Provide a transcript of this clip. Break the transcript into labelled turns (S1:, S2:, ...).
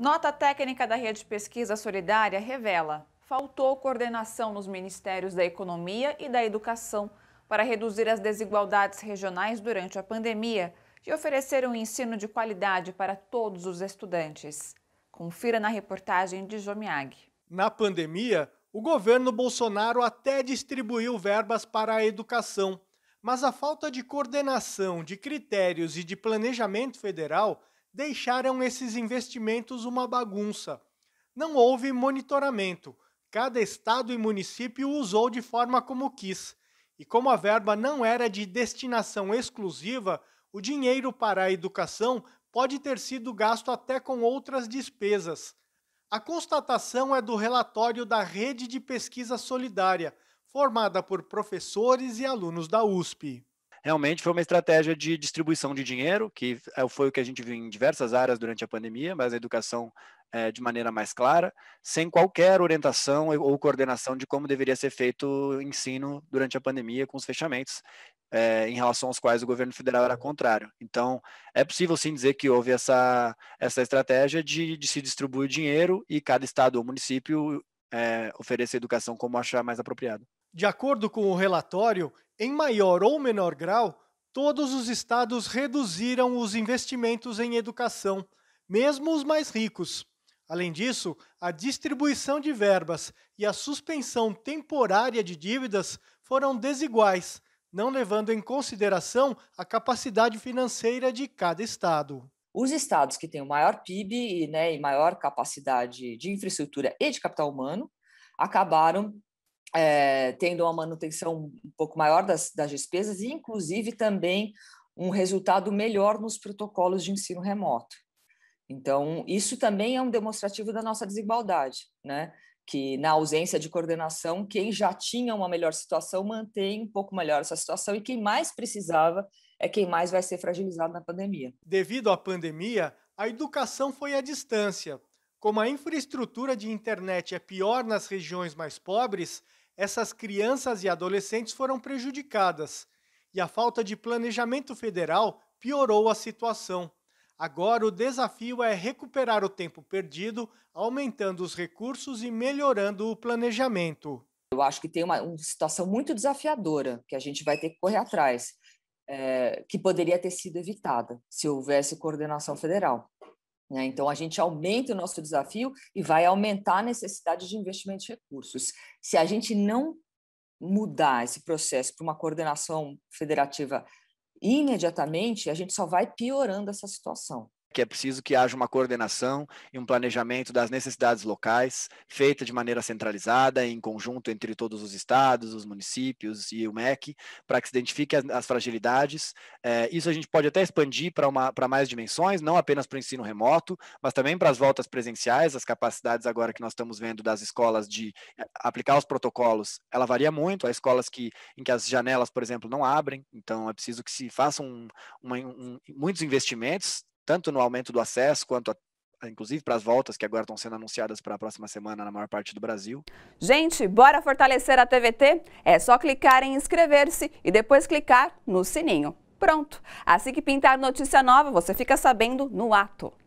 S1: Nota técnica da Rede Pesquisa Solidária revela: faltou coordenação nos ministérios da Economia e da Educação para reduzir as desigualdades regionais durante a pandemia e oferecer um ensino de qualidade para todos os estudantes. Confira na reportagem de Jomiag.
S2: Na pandemia, o governo Bolsonaro até distribuiu verbas para a educação, mas a falta de coordenação, de critérios e de planejamento federal deixaram esses investimentos uma bagunça. Não houve monitoramento. Cada estado e município usou de forma como quis. E como a verba não era de destinação exclusiva, o dinheiro para a educação pode ter sido gasto até com outras despesas. A constatação é do relatório da Rede de Pesquisa Solidária, formada por professores e alunos da USP
S3: realmente foi uma estratégia de distribuição de dinheiro, que é, foi o que a gente viu em diversas áreas durante a pandemia, mas a educação é, de maneira mais clara, sem qualquer orientação ou coordenação de como deveria ser feito o ensino durante a pandemia com os fechamentos. É, em relação aos quais o governo federal era contrário. Então, é possível sim dizer que houve essa, essa estratégia de, de se distribuir dinheiro e cada estado ou município
S2: é, oferecer educação como achar
S3: mais apropriado.
S2: De acordo com o relatório, em maior ou menor grau, todos os estados reduziram os investimentos em educação, mesmo os mais ricos. Além disso, a distribuição de verbas e a suspensão temporária de dívidas foram desiguais, não levando em consideração a capacidade financeira de cada estado. Os estados que têm o maior PIB né, e maior capacidade de infraestrutura e de capital humano
S1: acabaram é, tendo uma manutenção um pouco maior das, das despesas e, inclusive, também um resultado melhor nos protocolos de ensino remoto. Então, isso também é um demonstrativo da nossa desigualdade, né? Que na ausência de coordenação, quem já tinha uma melhor situação mantém um pouco melhor essa situação e
S2: quem mais precisava é quem mais vai ser fragilizado na pandemia. Devido à pandemia, a educação foi à distância. Como a infraestrutura de internet é pior nas regiões mais pobres, essas crianças e adolescentes foram prejudicadas e a falta de planejamento federal piorou a situação. Agora o desafio é recuperar o tempo perdido, aumentando os recursos e melhorando o planejamento. Eu acho que tem uma, uma situação muito desafiadora que a gente vai ter que correr
S1: atrás, é, que poderia ter sido evitada se houvesse coordenação federal. Né? Então, a gente aumenta o nosso desafio e vai aumentar a necessidade de investimento de recursos. Se a gente não mudar esse processo para uma coordenação federativa imediatamente, a gente só vai piorando essa situação
S3: que é preciso que haja uma coordenação e um planejamento das necessidades locais, feita de maneira centralizada, em conjunto entre todos os estados, os municípios e o MEC, para que se identifique as, as fragilidades. É, isso a gente pode até expandir para mais dimensões, não apenas para o ensino remoto, mas também para as voltas presenciais, as capacidades agora que nós estamos vendo das escolas de eh, aplicar os protocolos, ela varia muito, há escolas que, em que as janelas, por exemplo, não abrem, então é preciso que se façam um, um, um, muitos investimentos, tanto no aumento do acesso quanto a inclusive para as voltas que agora estão sendo anunciadas para a próxima semana na maior parte do Brasil. Gente, bora fortalecer a TVT? É só clicar em inscrever-se e depois
S1: clicar no sininho. Pronto! Assim que pintar notícia nova, você fica sabendo no ato.